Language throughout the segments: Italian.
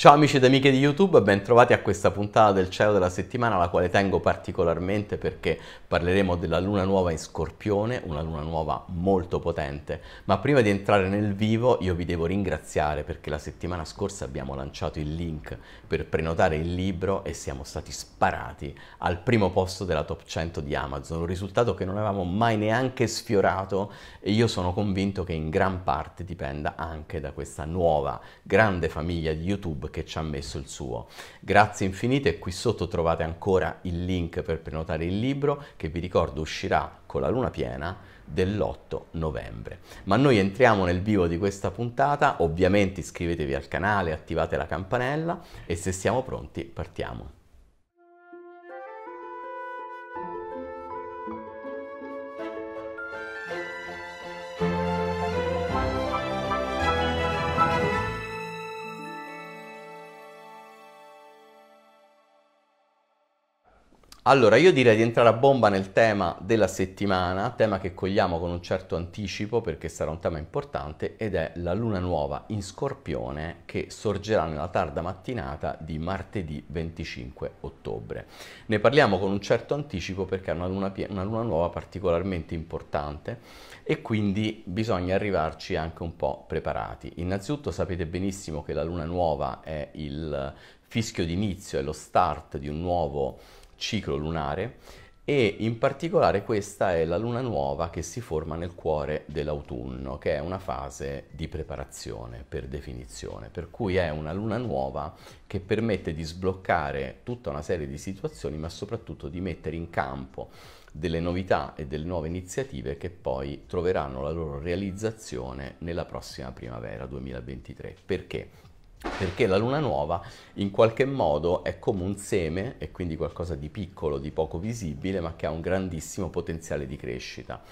Ciao amici ed amiche di YouTube, bentrovati a questa puntata del cielo della settimana alla quale tengo particolarmente perché parleremo della luna nuova in scorpione, una luna nuova molto potente, ma prima di entrare nel vivo io vi devo ringraziare perché la settimana scorsa abbiamo lanciato il link per prenotare il libro e siamo stati sparati al primo posto della top 100 di Amazon, un risultato che non avevamo mai neanche sfiorato e io sono convinto che in gran parte dipenda anche da questa nuova grande famiglia di YouTube che ci ha messo il suo. Grazie infinite, qui sotto trovate ancora il link per prenotare il libro che vi ricordo uscirà con la luna piena dell'8 novembre. Ma noi entriamo nel vivo di questa puntata, ovviamente iscrivetevi al canale, attivate la campanella e se siamo pronti partiamo. Allora, io direi di entrare a bomba nel tema della settimana, tema che cogliamo con un certo anticipo perché sarà un tema importante ed è la luna nuova in Scorpione che sorgerà nella tarda mattinata di martedì 25 ottobre. Ne parliamo con un certo anticipo perché è una luna, una luna nuova particolarmente importante e quindi bisogna arrivarci anche un po' preparati. Innanzitutto sapete benissimo che la luna nuova è il fischio d'inizio, è lo start di un nuovo ciclo lunare e in particolare questa è la luna nuova che si forma nel cuore dell'autunno, che è una fase di preparazione per definizione, per cui è una luna nuova che permette di sbloccare tutta una serie di situazioni, ma soprattutto di mettere in campo delle novità e delle nuove iniziative che poi troveranno la loro realizzazione nella prossima primavera 2023. Perché? perché la luna nuova in qualche modo è come un seme e quindi qualcosa di piccolo, di poco visibile, ma che ha un grandissimo potenziale di crescita.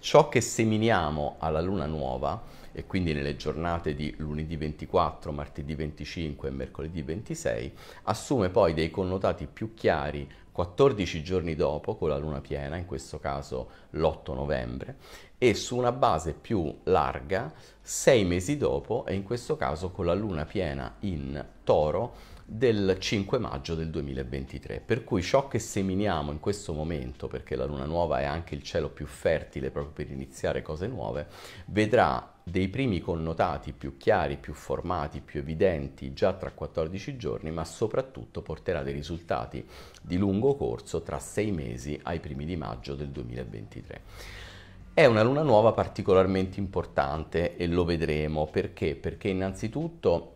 Ciò che seminiamo alla luna nuova, e quindi nelle giornate di lunedì 24, martedì 25 e mercoledì 26, assume poi dei connotati più chiari 14 giorni dopo, con la luna piena, in questo caso l'8 novembre, e su una base più larga sei mesi dopo e in questo caso con la luna piena in toro del 5 maggio del 2023. Per cui ciò che seminiamo in questo momento, perché la luna nuova è anche il cielo più fertile proprio per iniziare cose nuove, vedrà dei primi connotati più chiari, più formati, più evidenti già tra 14 giorni, ma soprattutto porterà dei risultati di lungo corso tra sei mesi ai primi di maggio del 2023. È una luna nuova particolarmente importante e lo vedremo perché? Perché innanzitutto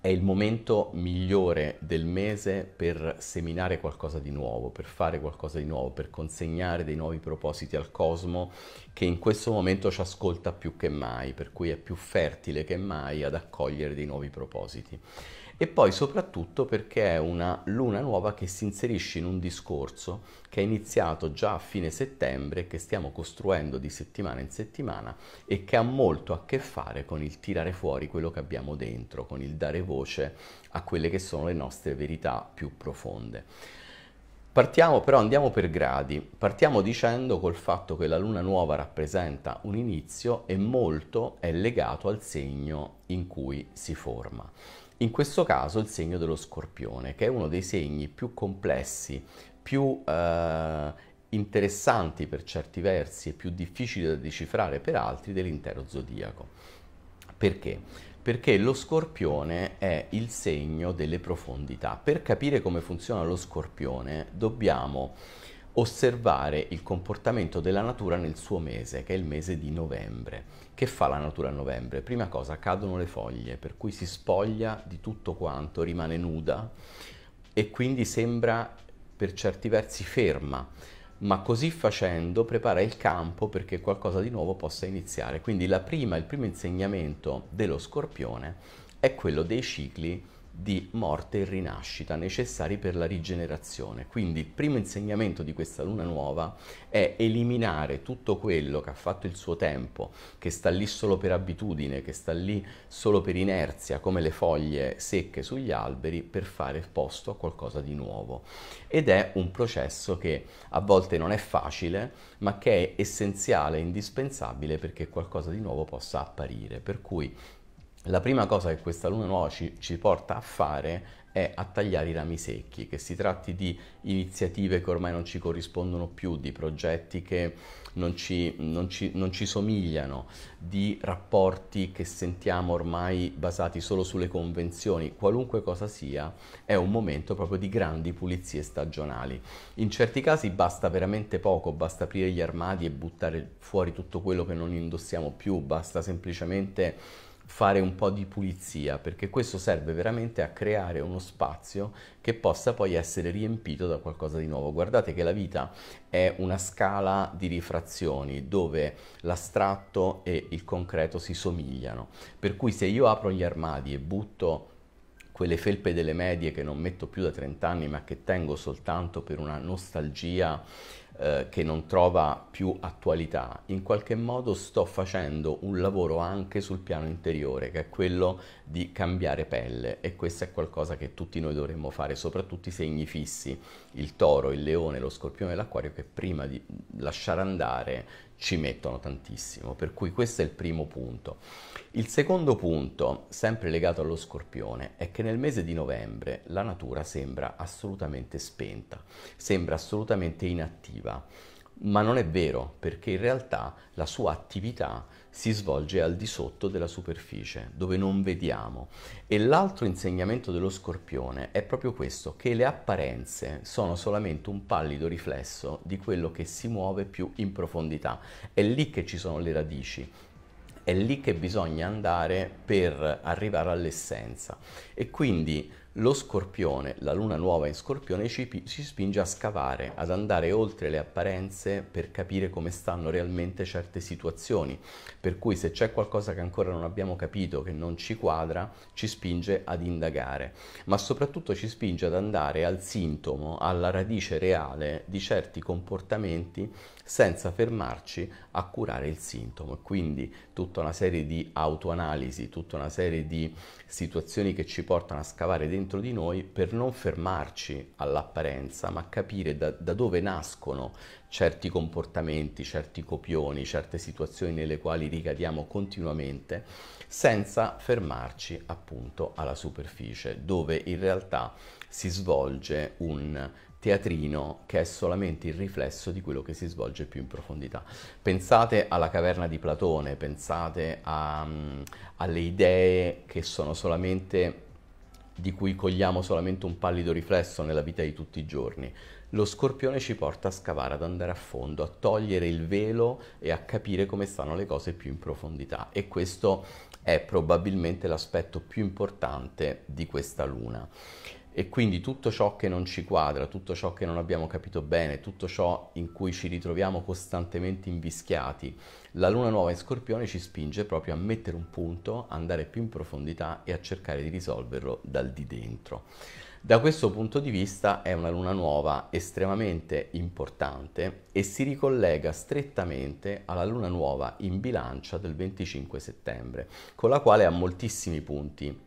è il momento migliore del mese per seminare qualcosa di nuovo, per fare qualcosa di nuovo, per consegnare dei nuovi propositi al cosmo che in questo momento ci ascolta più che mai, per cui è più fertile che mai ad accogliere dei nuovi propositi e poi soprattutto perché è una luna nuova che si inserisce in un discorso che è iniziato già a fine settembre, che stiamo costruendo di settimana in settimana e che ha molto a che fare con il tirare fuori quello che abbiamo dentro, con il dare voce a quelle che sono le nostre verità più profonde. Partiamo però, andiamo per gradi, partiamo dicendo col fatto che la luna nuova rappresenta un inizio e molto è legato al segno in cui si forma. In questo caso il segno dello scorpione, che è uno dei segni più complessi, più eh, interessanti per certi versi e più difficili da decifrare per altri dell'intero zodiaco. Perché? Perché lo scorpione è il segno delle profondità. Per capire come funziona lo scorpione dobbiamo osservare il comportamento della natura nel suo mese, che è il mese di novembre. Che fa la natura a novembre? Prima cosa, cadono le foglie, per cui si spoglia di tutto quanto, rimane nuda e quindi sembra per certi versi ferma, ma così facendo prepara il campo perché qualcosa di nuovo possa iniziare. Quindi prima, il primo insegnamento dello scorpione è quello dei cicli di morte e rinascita necessari per la rigenerazione. Quindi il primo insegnamento di questa luna nuova è eliminare tutto quello che ha fatto il suo tempo, che sta lì solo per abitudine, che sta lì solo per inerzia, come le foglie secche sugli alberi, per fare posto a qualcosa di nuovo. Ed è un processo che a volte non è facile, ma che è essenziale, indispensabile perché qualcosa di nuovo possa apparire. Per cui la prima cosa che questa luna nuova ci, ci, porta a fare è a tagliare i rami secchi, che si tratti di iniziative che ormai non ci corrispondono più, di progetti che non ci, non ci, non ci somigliano, di rapporti che sentiamo ormai basati solo sulle convenzioni, qualunque cosa sia, è un momento proprio di grandi pulizie stagionali. In certi casi basta veramente poco, basta aprire gli armadi e buttare fuori tutto quello che non indossiamo più, basta semplicemente fare un po' di pulizia, perché questo serve veramente a creare uno spazio che possa poi essere riempito da qualcosa di nuovo. Guardate che la vita è una scala di rifrazioni dove l'astratto e il concreto si somigliano, per cui se io apro gli armadi e butto quelle felpe delle medie che non metto più da 30 anni ma che tengo soltanto per una nostalgia eh, che non trova più attualità, in qualche modo sto facendo un lavoro anche sul piano interiore, che è quello di cambiare pelle e questo è qualcosa che tutti noi dovremmo fare, soprattutto i segni fissi, il toro, il leone, lo scorpione e l'acquario, che prima di lasciare andare ci mettono tantissimo, per cui questo è il primo punto. Il secondo punto, sempre legato allo scorpione, è che nel mese di novembre la natura sembra assolutamente spenta, sembra assolutamente inattiva ma non è vero perché in realtà la sua attività si svolge al di sotto della superficie, dove non vediamo. E l'altro insegnamento dello scorpione è proprio questo, che le apparenze sono solamente un pallido riflesso di quello che si muove più in profondità. È lì che ci sono le radici, è lì che bisogna andare per arrivare all'essenza. E quindi lo scorpione, la luna nuova in scorpione, ci, ci, spinge a scavare, ad andare oltre le apparenze per capire come stanno realmente certe situazioni. Per cui se c'è qualcosa che ancora non abbiamo capito, che non ci quadra, ci spinge ad indagare, ma soprattutto ci spinge ad andare al sintomo, alla radice reale di certi comportamenti senza fermarci a curare il sintomo. E quindi tutta una serie di autoanalisi, tutta una serie di situazioni che ci portano a scavare dei dentro di noi per non fermarci all'apparenza, ma capire da, da dove nascono certi comportamenti, certi copioni, certe situazioni nelle quali ricadiamo continuamente, senza fermarci appunto alla superficie, dove in realtà si svolge un teatrino che è solamente il riflesso di quello che si svolge più in profondità. Pensate alla caverna di Platone, pensate a, um, alle idee che sono solamente di cui cogliamo solamente un pallido riflesso nella vita di tutti i giorni. Lo scorpione ci porta a scavare, ad andare a fondo, a togliere il velo e a capire come stanno le cose più in profondità e questo è probabilmente l'aspetto più importante di questa luna e quindi tutto ciò che non ci quadra, tutto ciò che non abbiamo capito bene, tutto ciò in cui ci ritroviamo costantemente invischiati, la luna nuova in scorpione ci spinge proprio a mettere un punto, andare più in profondità e a cercare di risolverlo dal di dentro. Da questo punto di vista è una luna nuova estremamente importante e si ricollega strettamente alla luna nuova in bilancia del 25 settembre, con la quale ha moltissimi punti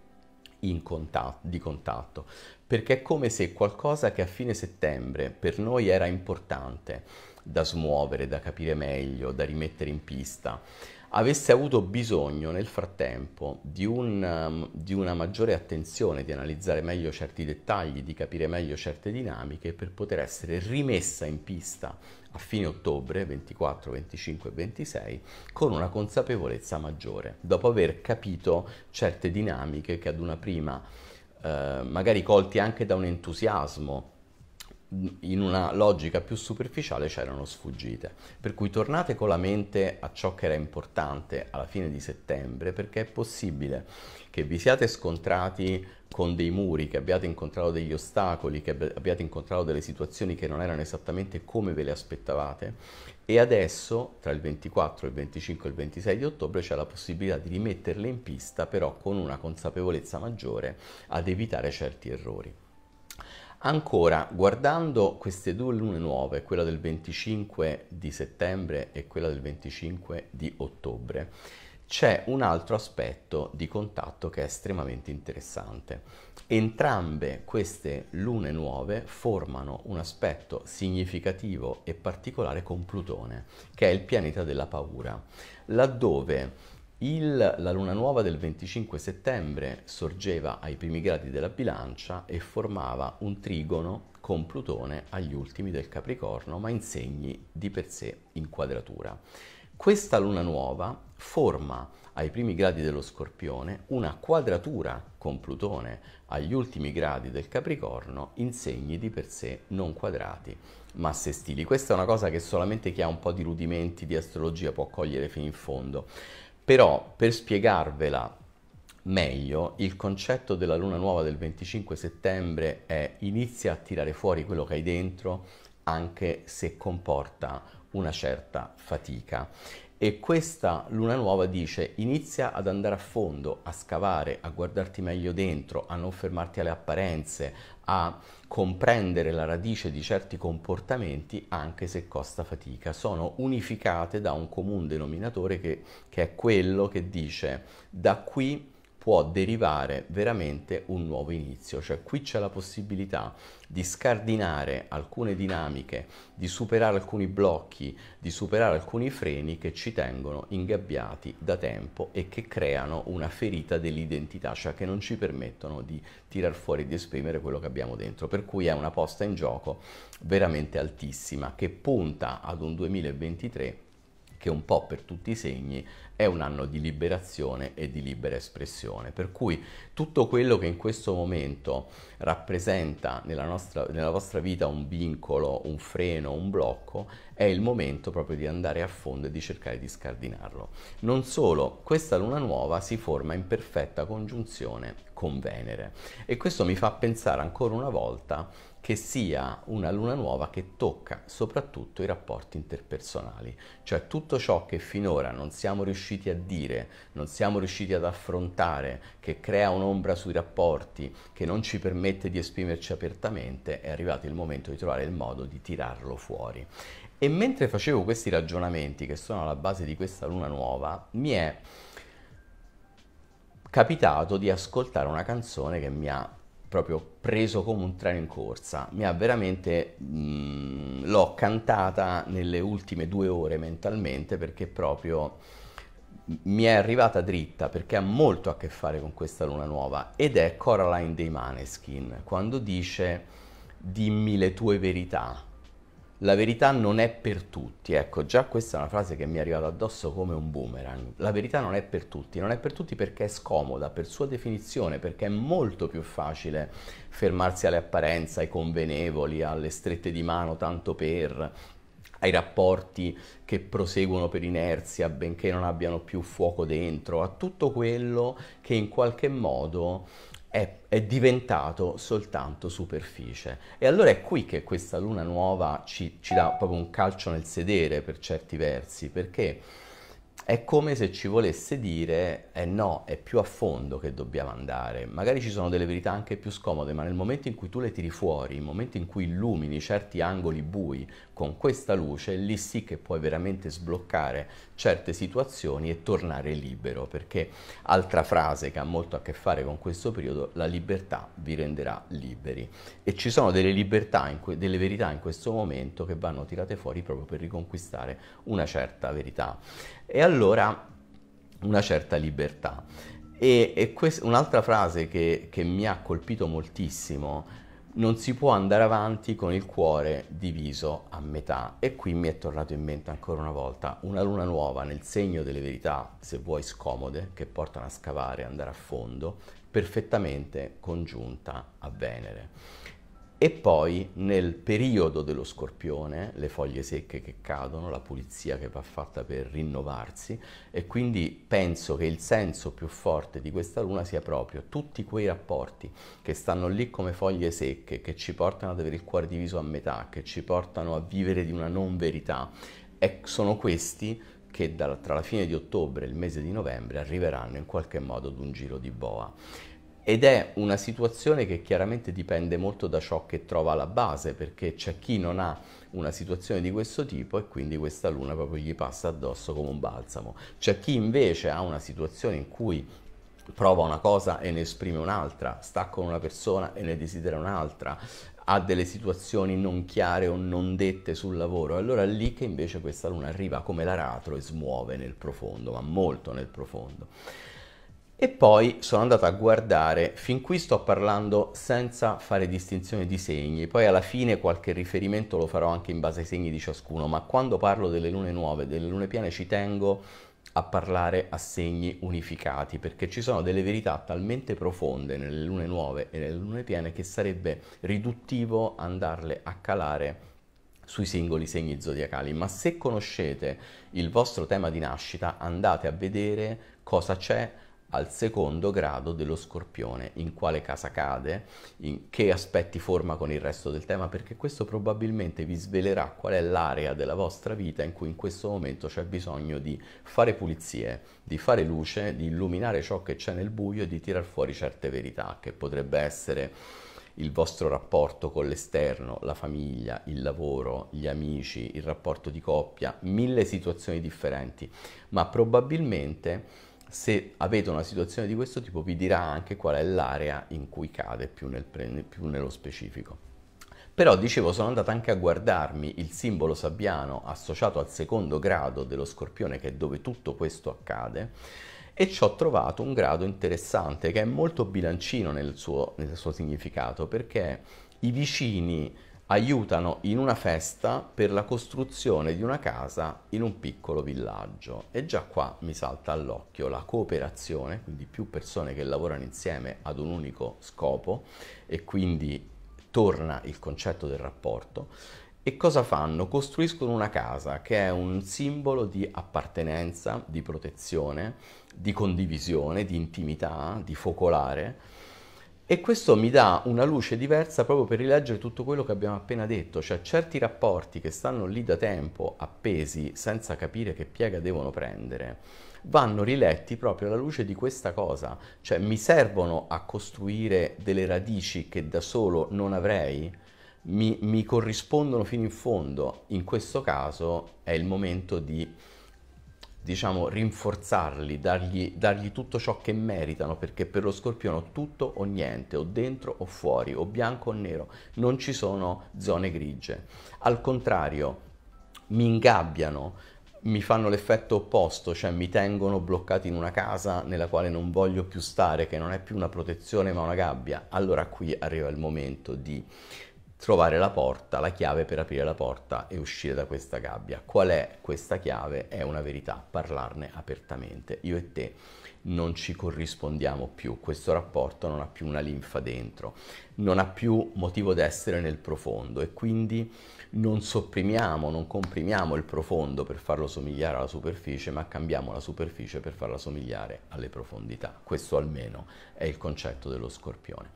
Contatto, di contatto perché è come se qualcosa che a fine settembre per noi era importante da smuovere, da capire meglio, da rimettere in pista, avesse avuto bisogno nel frattempo di, un, um, di, una maggiore attenzione, di analizzare meglio certi dettagli, di capire meglio certe dinamiche per poter essere rimessa in pista a fine ottobre 24, 25 e 26 con una consapevolezza maggiore, dopo aver capito certe dinamiche che ad una prima eh, magari colti anche da un entusiasmo in una logica più superficiale c'erano sfuggite. Per cui tornate con la mente a ciò che era importante alla fine di settembre, perché è possibile che vi siate scontrati con dei muri, che abbiate incontrato degli ostacoli, che abbiate incontrato delle situazioni che non erano esattamente come ve le aspettavate e adesso tra il 24, il 25 e il 26 di ottobre c'è la possibilità di rimetterle in pista però con una consapevolezza maggiore ad evitare certi errori. Ancora, guardando queste due lune nuove, quella del 25 di settembre e quella del 25 di ottobre, c'è un altro aspetto di contatto che è estremamente interessante. Entrambe queste lune nuove formano un aspetto significativo e particolare con Plutone, che è il pianeta della paura, laddove il, la luna nuova del 25 settembre sorgeva ai primi gradi della bilancia e formava un trigono con Plutone agli ultimi del Capricorno, ma in segni di per sé in quadratura. Questa luna nuova forma ai primi gradi dello Scorpione una quadratura con Plutone agli ultimi gradi del Capricorno in segni di per sé non quadrati, ma sestili. Questa è una cosa che solamente chi ha un po' di rudimenti di astrologia può cogliere fino in fondo. Però per spiegarvela meglio, il concetto della luna nuova del 25 settembre è inizia a tirare fuori quello che hai dentro anche se comporta una certa fatica. E questa luna nuova dice inizia ad andare a fondo, a scavare, a guardarti meglio dentro, a non fermarti alle apparenze, a comprendere la radice di certi comportamenti anche se costa fatica, sono unificate da un comune denominatore che, che è quello che dice da qui può derivare veramente un nuovo inizio, cioè qui c'è la possibilità di scardinare alcune dinamiche, di superare alcuni blocchi, di superare alcuni freni che ci tengono ingabbiati da tempo e che creano una ferita dell'identità, cioè che non ci permettono di tirar fuori, di esprimere quello che abbiamo dentro. Per cui è una posta in gioco veramente altissima che punta ad un 2023 che un po' per tutti i segni è un anno di liberazione e di libera espressione, per cui tutto quello che in questo momento rappresenta nella, nostra, nella vostra vita un vincolo, un freno, un blocco, è il momento proprio di andare a fondo e di cercare di scardinarlo. Non solo, questa luna nuova si forma in perfetta congiunzione con Venere e questo mi fa pensare ancora una volta che sia una luna nuova che tocca soprattutto i rapporti interpersonali, cioè tutto ciò che finora non siamo riusciti a dire, non siamo riusciti ad affrontare, che crea un'ombra sui rapporti, che non ci permette di esprimerci apertamente, è arrivato il momento di trovare il modo di tirarlo fuori. E mentre facevo questi ragionamenti che sono alla base di questa luna nuova, mi è capitato di ascoltare una canzone che mi ha proprio preso come un treno in corsa, mi ha veramente, mh, mm, l'ho cantata nelle ultime due ore mentalmente perché proprio mi è arrivata dritta perché ha molto a che fare con questa luna nuova ed è Coraline dei Maneskin quando dice dimmi le tue verità la verità non è per tutti, ecco già questa è una frase che mi è arrivata addosso come un boomerang. La verità non è per tutti, non è per tutti perché è scomoda, per sua definizione, perché è molto più facile fermarsi alle apparenze, ai convenevoli, alle strette di mano tanto per, ai rapporti che proseguono per inerzia benché non abbiano più fuoco dentro, a tutto quello che in qualche modo è, è, diventato soltanto superficie. E allora è qui che questa luna nuova ci, ci dà proprio un calcio nel sedere per certi versi, perché è come se ci volesse dire, eh no, è più a fondo che dobbiamo andare. Magari ci sono delle verità anche più scomode, ma nel momento in cui tu le tiri fuori, nel momento in cui illumini certi angoli bui con questa luce, lì sì che puoi veramente sbloccare certe situazioni e tornare libero, perché altra frase che ha molto a che fare con questo periodo, la libertà vi renderà liberi. E ci sono delle libertà, delle verità in questo momento che vanno tirate fuori proprio per riconquistare una certa verità. E allora una certa libertà. E, e quest- un'altra frase che, che mi ha colpito moltissimo non si può andare avanti con il cuore diviso a metà. E qui mi è tornato in mente ancora una volta una luna nuova nel segno delle verità, se vuoi scomode, che portano a scavare, andare a fondo, perfettamente congiunta a Venere. E poi nel periodo dello scorpione, le foglie secche che cadono, la pulizia che va fatta per rinnovarsi e quindi penso che il senso più forte di questa luna sia proprio tutti quei rapporti che stanno lì come foglie secche, che ci portano ad avere il cuore diviso a metà, che ci portano a vivere di una non verità. E sono questi che da, tra la fine di ottobre e il mese di novembre arriveranno in qualche modo ad un giro di boa. Ed è una situazione che chiaramente dipende molto da ciò che trova alla base, perché c'è chi non ha una situazione di questo tipo e quindi questa luna proprio gli passa addosso come un balsamo. C'è chi invece ha una situazione in cui prova una cosa e ne esprime un'altra, sta con una persona e ne desidera un'altra, ha delle situazioni non chiare o non dette sul lavoro, allora è lì che invece questa luna arriva come l'aratro e smuove nel profondo, ma molto nel profondo. E poi sono andato a guardare, fin qui sto parlando senza fare distinzione di segni, poi alla fine qualche riferimento lo farò anche in base ai segni di ciascuno, ma quando parlo delle lune nuove, delle lune piene, ci tengo a parlare a segni unificati, perché ci sono delle verità talmente profonde nelle lune nuove e nelle lune piene che sarebbe riduttivo andarle a calare sui singoli segni zodiacali, ma se conoscete il vostro tema di nascita andate a vedere cosa c'è al secondo grado dello scorpione, in quale casa cade, in che aspetti forma con il resto del tema, perché questo probabilmente vi svelerà qual è l'area della vostra vita in cui in questo momento c'è bisogno di fare pulizie, di fare luce, di illuminare ciò che c'è nel buio e di tirar fuori certe verità, che potrebbe essere il vostro rapporto con l'esterno, la famiglia, il lavoro, gli amici, il rapporto di coppia, mille situazioni differenti, ma probabilmente se avete una situazione di questo tipo vi dirà anche qual è l'area in cui cade più, nel, più nello specifico. Però dicevo, sono andata anche a guardarmi il simbolo sabbiano associato al secondo grado dello scorpione, che è dove tutto questo accade, e ci ho trovato un grado interessante che è molto bilancino nel suo, nel suo significato, perché i vicini aiutano in una festa per la costruzione di una casa in un piccolo villaggio. E già qua mi salta all'occhio la cooperazione, quindi più persone che lavorano insieme ad un unico scopo e quindi torna il concetto del rapporto. E cosa fanno? Costruiscono una casa che è un simbolo di appartenenza, di protezione, di condivisione, di intimità, di focolare e questo mi dà una luce diversa proprio per rileggere tutto quello che abbiamo appena detto, cioè certi rapporti che stanno lì da tempo appesi senza capire che piega devono prendere, vanno riletti proprio alla luce di questa cosa, cioè mi servono a costruire delle radici che da solo non avrei, mi, mi corrispondono fino in fondo, in questo caso è il momento di diciamo, rinforzarli, dargli, dargli, tutto ciò che meritano, perché per lo scorpione tutto o niente, o dentro o fuori, o bianco o nero, non ci sono zone grigie. Al contrario, mi ingabbiano, mi fanno l'effetto opposto, cioè mi tengono bloccati in una casa nella quale non voglio più stare, che non è più una protezione ma una gabbia, allora qui arriva il momento di trovare la porta, la chiave per aprire la porta e uscire da questa gabbia. Qual è questa chiave? È una verità, parlarne apertamente. Io e te non ci corrispondiamo più, questo rapporto non ha più una linfa dentro, non ha più motivo d'essere nel profondo e quindi non sopprimiamo, non comprimiamo il profondo per farlo somigliare alla superficie, ma cambiamo la superficie per farla somigliare alle profondità. Questo almeno è il concetto dello scorpione.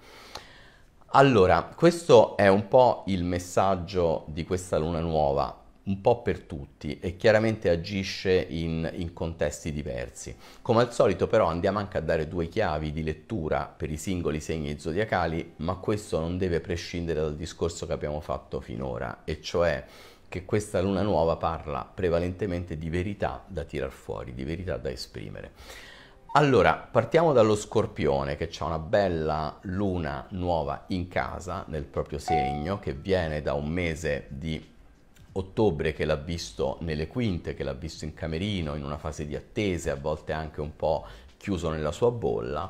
Allora, questo è un po' il messaggio di questa luna nuova, un po' per tutti e chiaramente agisce in, in, contesti diversi. Come al solito però andiamo anche a dare due chiavi di lettura per i singoli segni zodiacali, ma questo non deve prescindere dal discorso che abbiamo fatto finora, e cioè che questa luna nuova parla prevalentemente di verità da tirar fuori, di verità da esprimere. Allora, partiamo dallo scorpione che ha una bella luna nuova in casa nel proprio segno che viene da un mese di ottobre che l'ha visto nelle quinte, che l'ha visto in camerino, in una fase di attese, a volte anche un po' chiuso nella sua bolla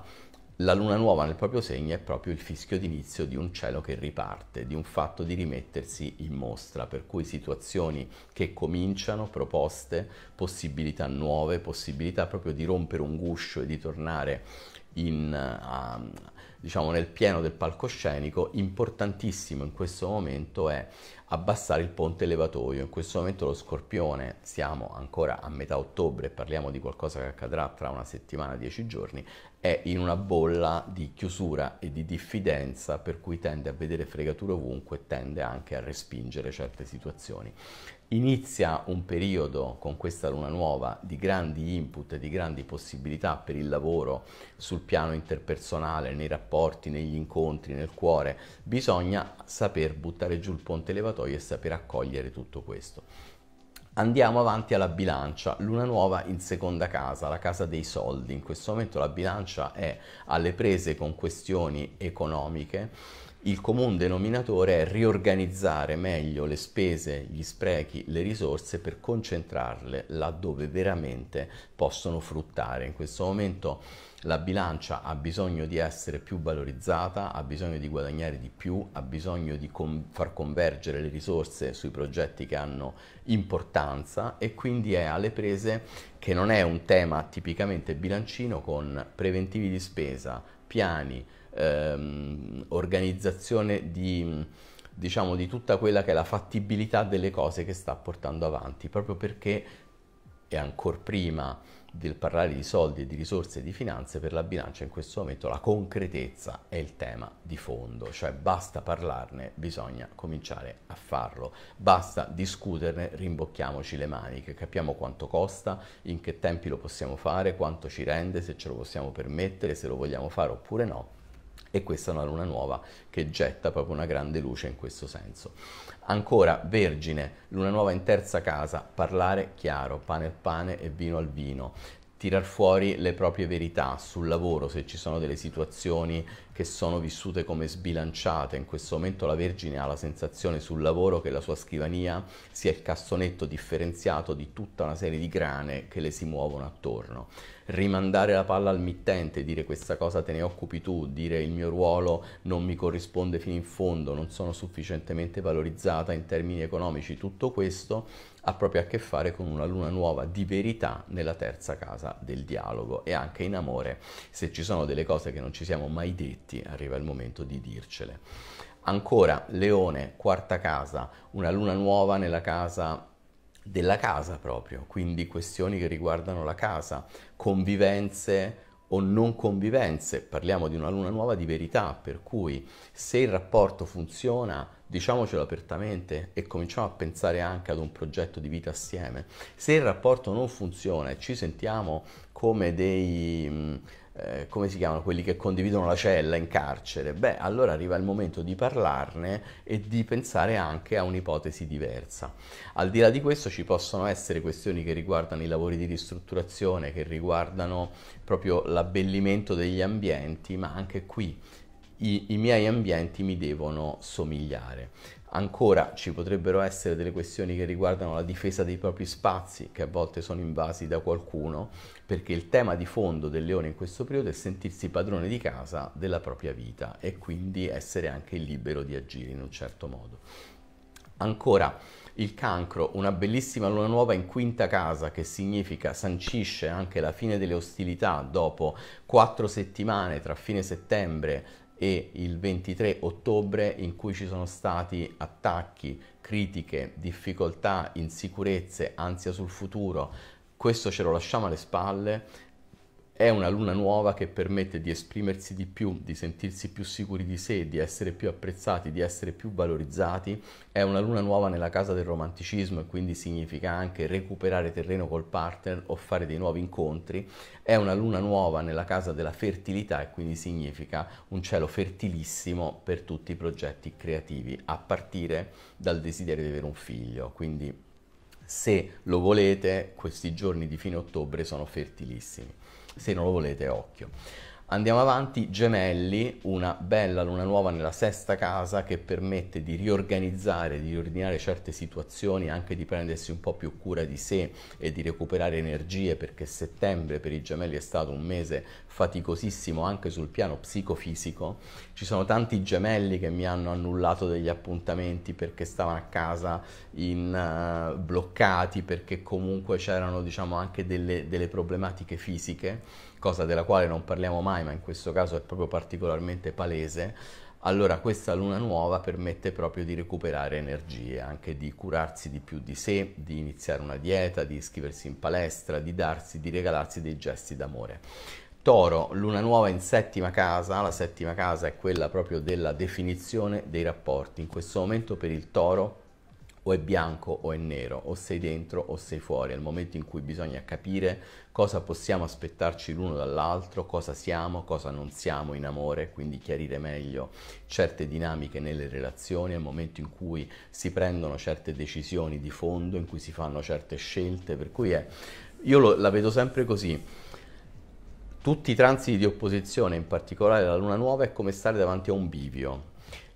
la luna nuova nel proprio segno è proprio il fischio d'inizio di un cielo che riparte, di un fatto di rimettersi in mostra, per cui situazioni che cominciano, proposte, possibilità nuove, possibilità proprio di rompere un guscio e di tornare in, eh, a, diciamo nel pieno del palcoscenico, importantissimo in questo momento è abbassare il ponte levatoio. In questo momento lo scorpione, siamo ancora a metà ottobre, parliamo di qualcosa che accadrà tra una settimana, dieci giorni, è in una bolla di chiusura e di diffidenza per cui tende a vedere fregature ovunque e tende anche a respingere certe situazioni. Inizia un periodo con questa luna nuova di grandi input, di grandi possibilità per il lavoro sul piano interpersonale, nei rapporti, negli incontri, nel cuore. Bisogna saper buttare giù il ponte levatoio e saper accogliere tutto questo. Andiamo avanti alla bilancia, luna nuova in seconda casa, la casa dei soldi. In questo momento la bilancia è alle prese con questioni economiche il comune denominatore è riorganizzare meglio le spese, gli sprechi, le risorse per concentrarle laddove veramente possono fruttare. In questo momento la bilancia ha bisogno di essere più valorizzata, ha bisogno di guadagnare di più, ha bisogno di com- far convergere le risorse sui progetti che hanno importanza e quindi è alle prese che non è un tema tipicamente bilancino con preventivi di spesa, piani, ehm, organizzazione di, diciamo, di tutta quella che è la fattibilità delle cose che sta portando avanti, proprio perché è ancora prima del parlare di soldi, e di risorse e di finanze per la bilancia in questo momento la concretezza è il tema di fondo, cioè basta parlarne, bisogna cominciare a farlo, basta discuterne, rimbocchiamoci le maniche, capiamo quanto costa, in che tempi lo possiamo fare, quanto ci rende, se ce lo possiamo permettere, se lo vogliamo fare oppure no e questa è una luna nuova che getta proprio una grande luce in questo senso. Ancora, Vergine, luna nuova in terza casa, parlare chiaro, pane al pane e vino al vino, tirar fuori le proprie verità sul lavoro, se ci sono delle situazioni che sono vissute come sbilanciate. In questo momento la Vergine ha la sensazione sul lavoro che la sua scrivania sia il cassonetto differenziato di tutta una serie di grane che le si muovono attorno. Rimandare la palla al mittente, dire questa cosa te ne occupi tu, dire il mio ruolo non mi corrisponde fino in fondo, non sono sufficientemente valorizzata in termini economici, tutto questo ha proprio a che fare con una luna nuova di verità nella terza casa del dialogo e anche in amore, se ci sono delle cose che non ci siamo mai detti, arriva il momento di dircele. Ancora Leone, quarta casa, una luna nuova nella casa della casa proprio, quindi questioni che riguardano la casa, convivenze, o non convivenze, parliamo di una luna nuova di verità, per cui se il rapporto funziona, diciamocelo apertamente e cominciamo a pensare anche ad un progetto di vita assieme. Se il rapporto non funziona e ci sentiamo come dei eh, come si chiamano quelli che condividono la cella in carcere, beh, allora arriva il momento di parlarne e di pensare anche a un'ipotesi diversa. Al di là di questo ci possono essere questioni che riguardano i lavori di ristrutturazione, che riguardano proprio l'abbellimento degli ambienti, ma anche qui i, i miei ambienti mi devono somigliare. Ancora ci potrebbero essere delle questioni che riguardano la difesa dei propri spazi che a volte sono invasi da qualcuno, perché il tema di fondo del leone in questo periodo è sentirsi padrone di casa della propria vita e quindi essere anche libero di agire in un certo modo. Ancora il cancro, una bellissima luna nuova in quinta casa che significa sancisce anche la fine delle ostilità dopo quattro settimane tra fine settembre e il 23 ottobre in cui ci sono stati attacchi, critiche, difficoltà, insicurezze, ansia sul futuro, questo ce lo lasciamo alle spalle è una luna nuova che permette di esprimersi di più, di sentirsi più sicuri di sé, di essere più apprezzati, di essere più valorizzati. È una luna nuova nella casa del romanticismo e quindi significa anche recuperare terreno col partner o fare dei nuovi incontri. È una luna nuova nella casa della fertilità e quindi significa un cielo fertilissimo per tutti i progetti creativi, a partire dal desiderio di avere un figlio. Quindi se lo volete, questi giorni di fine ottobre sono fertilissimi se non lo volete occhio. Andiamo avanti, gemelli, una bella luna nuova nella sesta casa che permette di riorganizzare, di riordinare certe situazioni, anche di prendersi un po' più cura di sé e di recuperare energie perché settembre per i gemelli è stato un mese faticosissimo anche sul piano psicofisico. Ci sono tanti gemelli che mi hanno annullato degli appuntamenti perché stavano a casa in, uh, bloccati, perché comunque c'erano diciamo, anche delle, delle problematiche fisiche, cosa della quale non parliamo mai, ma in questo caso è proprio particolarmente palese allora questa luna nuova permette proprio di recuperare energie, anche di curarsi di più di sé, di iniziare una dieta, di iscriversi in palestra, di darsi, di regalarsi dei gesti d'amore. Toro, luna nuova in settima casa, la settima casa è quella proprio della definizione dei rapporti. In questo momento per il toro o è bianco o è nero, o sei dentro o sei fuori, è il momento in cui bisogna capire cosa possiamo aspettarci l'uno dall'altro, cosa siamo, cosa non siamo in amore, quindi chiarire meglio certe dinamiche nelle relazioni, è il momento in cui si prendono certe decisioni di fondo, in cui si fanno certe scelte, per cui è, io lo, la vedo sempre così tutti i transiti di opposizione, in particolare la luna nuova, è come stare davanti a un bivio.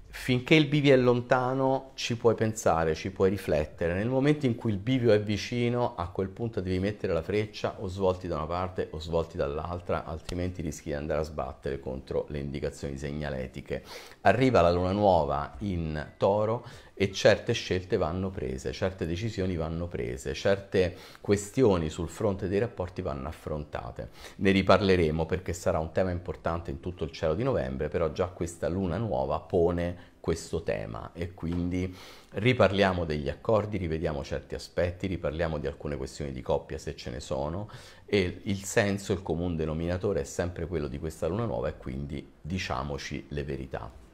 Finché il bivio è lontano ci puoi pensare, ci puoi riflettere. Nel momento in cui il bivio è vicino, a quel punto devi mettere la freccia o svolti da una parte o svolti dall'altra, altrimenti rischi di andare a sbattere contro le indicazioni segnaletiche. Arriva la luna nuova in toro e certe scelte vanno prese, certe decisioni vanno prese, certe questioni sul fronte dei rapporti vanno affrontate. Ne riparleremo perché sarà un tema importante in tutto il cielo di novembre, però già questa luna nuova pone questo tema e quindi riparliamo degli accordi, rivediamo certi aspetti, riparliamo di alcune questioni di coppia se ce ne sono e il senso, il comune denominatore è sempre quello di questa luna nuova e quindi diciamoci le verità.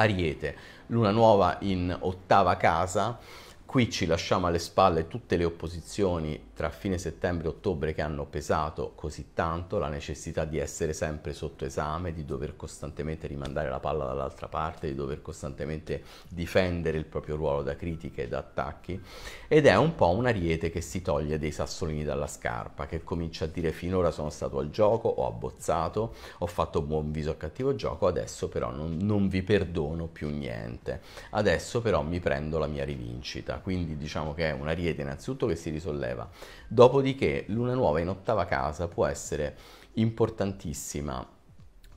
Ariete, luna nuova in ottava casa, qui ci lasciamo alle spalle tutte le opposizioni tra fine settembre e ottobre che hanno pesato così tanto, la necessità di essere sempre sotto esame, di dover costantemente rimandare la palla dall'altra parte, di dover costantemente difendere il proprio ruolo da critiche e da attacchi, ed è un po' una riete che si toglie dei sassolini dalla scarpa, che comincia a dire finora sono stato al gioco, ho abbozzato, ho fatto buon viso a cattivo gioco, adesso però non, non vi perdono più niente, adesso però mi prendo la mia rivincita, quindi diciamo che è una riete innanzitutto che si risolleva, Dopodiché luna nuova in ottava casa può essere importantissima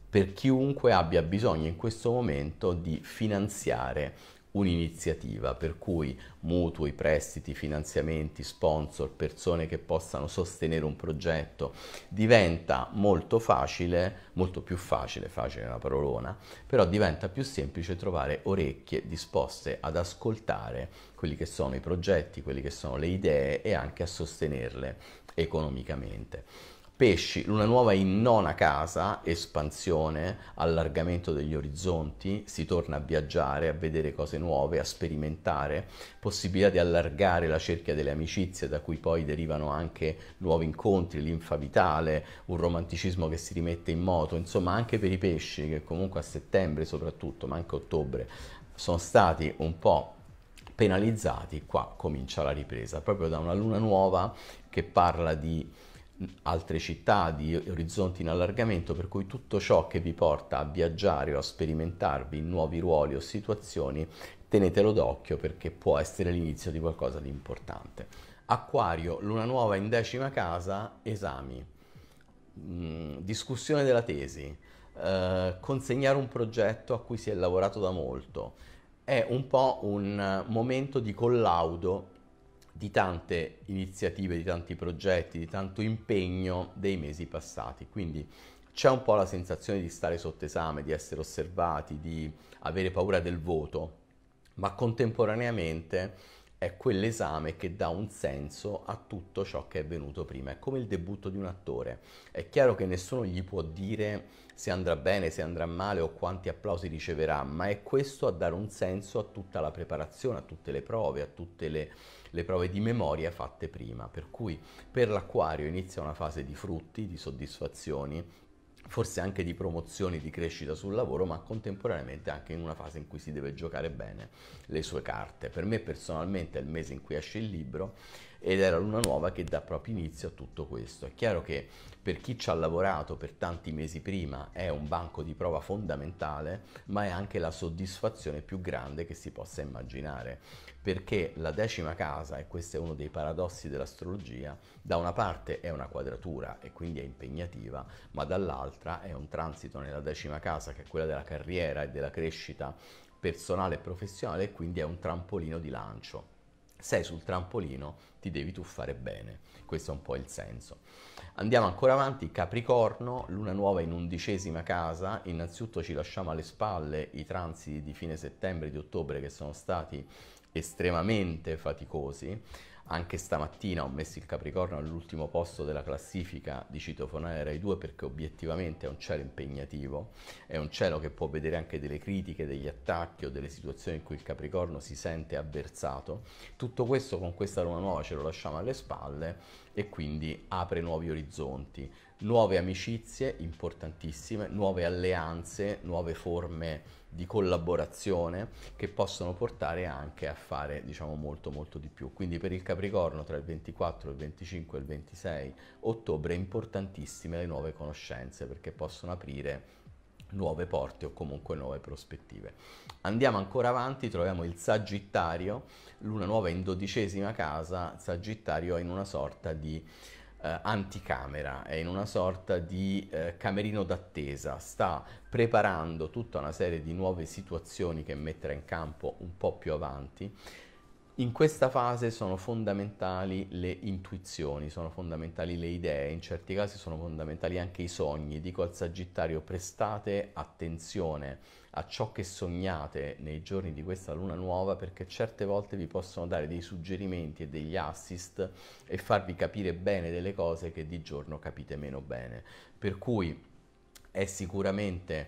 per chiunque abbia bisogno in questo momento di finanziare un'iniziativa per cui mutui, prestiti, finanziamenti, sponsor, persone che possano sostenere un progetto diventa molto facile, molto più facile, facile è una parolona, però diventa più semplice trovare orecchie disposte ad ascoltare quelli che sono i progetti, quelle che sono le idee e anche a sostenerle economicamente pesci, luna nuova in nona casa, espansione, allargamento degli orizzonti, si torna a viaggiare, a vedere cose nuove, a sperimentare, possibilità di allargare la cerchia delle amicizie da cui poi derivano anche nuovi incontri, linfa vitale, un romanticismo che si rimette in moto, insomma anche per i pesci che comunque a settembre soprattutto, ma anche a ottobre, sono stati un po' penalizzati, qua comincia la ripresa, proprio da una luna nuova che parla di altre città, di orizzonti in allargamento, per cui tutto ciò che vi porta a viaggiare o a sperimentarvi in nuovi ruoli o situazioni, tenetelo d'occhio perché può essere l'inizio di qualcosa di importante. Acquario, luna nuova in decima casa, esami, mh, mm, discussione della tesi, eh, consegnare un progetto a cui si è lavorato da molto. È un po' un momento di collaudo di tante iniziative, di tanti progetti, di tanto impegno dei mesi passati. Quindi c'è un po' la sensazione di stare sotto esame, di essere osservati, di avere paura del voto, ma contemporaneamente è quell'esame che dà un senso a tutto ciò che è venuto prima, è come il debutto di un attore. È chiaro che nessuno gli può dire se andrà bene, se andrà male o quanti applausi riceverà, ma è questo a dare un senso a tutta la preparazione, a tutte le prove, a tutte le le prove di memoria fatte prima, per cui per l'acquario inizia una fase di frutti, di soddisfazioni, forse anche di promozioni, di crescita sul lavoro, ma contemporaneamente anche in una fase in cui si deve giocare bene le sue carte. Per me personalmente è il mese in cui esce il libro ed è la Luna Nuova che dà proprio inizio a tutto questo. È chiaro che per chi ci ha lavorato per tanti mesi prima è un banco di prova fondamentale, ma è anche la soddisfazione più grande che si possa immaginare perché la decima casa, e questo è uno dei paradossi dell'astrologia, da una parte è una quadratura e quindi è impegnativa, ma dall'altra è un transito nella decima casa che è quella della carriera e della crescita personale e professionale e quindi è un trampolino di lancio. Sei sul trampolino, ti devi tuffare bene. Questo è un po' il senso. Andiamo ancora avanti, Capricorno, luna nuova in undicesima casa. Innanzitutto ci lasciamo alle spalle i transiti di fine settembre e di ottobre che sono stati estremamente faticosi. Anche stamattina ho messo il Capricorno all'ultimo posto della classifica di citofonare Rai 2 perché obiettivamente è un cielo impegnativo, è un cielo che può vedere anche delle critiche, degli attacchi o delle situazioni in cui il Capricorno si sente avversato. Tutto questo con questa luna nuova ce lo lasciamo alle spalle e quindi apre nuovi orizzonti, nuove amicizie importantissime, nuove alleanze, nuove forme di di collaborazione che possono portare anche a fare diciamo molto molto di più. Quindi per il Capricorno tra il 24, il 25 e il 26 ottobre importantissime le nuove conoscenze perché possono aprire nuove porte o comunque nuove prospettive. Andiamo ancora avanti, troviamo il Sagittario, luna nuova in dodicesima casa, Sagittario in una sorta di eh, anticamera, è in una sorta di eh, camerino d'attesa, sta preparando tutta una serie di nuove situazioni che metterà in campo un po' più avanti in questa fase sono fondamentali le intuizioni, sono fondamentali le idee, in certi casi sono fondamentali anche i sogni. Dico al Sagittario prestate attenzione a ciò che sognate nei giorni di questa luna nuova perché certe volte vi possono dare dei suggerimenti e degli assist e farvi capire bene delle cose che di giorno capite meno bene. Per cui è sicuramente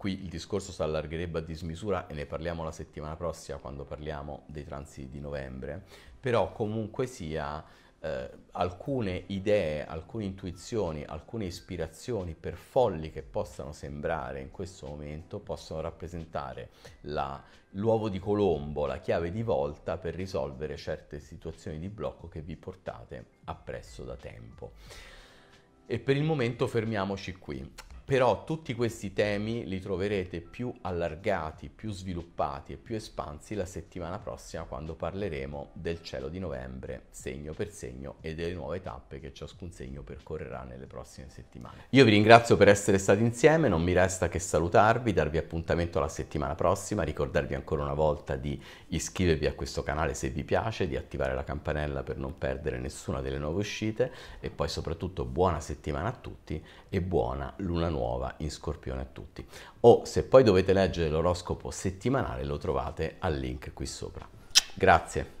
Qui il discorso si allargherebbe a dismisura e ne parliamo la settimana prossima quando parliamo dei transiti di novembre, però comunque sia eh, alcune idee, alcune intuizioni, alcune ispirazioni per folli che possano sembrare in questo momento possono rappresentare la, l'uovo di Colombo, la chiave di volta per risolvere certe situazioni di blocco che vi portate appresso da tempo. E per il momento fermiamoci qui però tutti questi temi li troverete più allargati, più sviluppati e più espansi la settimana prossima quando parleremo del cielo di novembre segno per segno e delle nuove tappe che ciascun segno percorrerà nelle prossime settimane. Io vi ringrazio per essere stati insieme, non mi resta che salutarvi, darvi appuntamento la settimana prossima, ricordarvi ancora una volta di iscrivervi a questo canale se vi piace, di attivare la campanella per non perdere nessuna delle nuove uscite e poi soprattutto buona settimana a tutti e buona luna nuova in Scorpione a tutti. O se poi dovete leggere l'oroscopo settimanale lo trovate al link qui sopra. Grazie.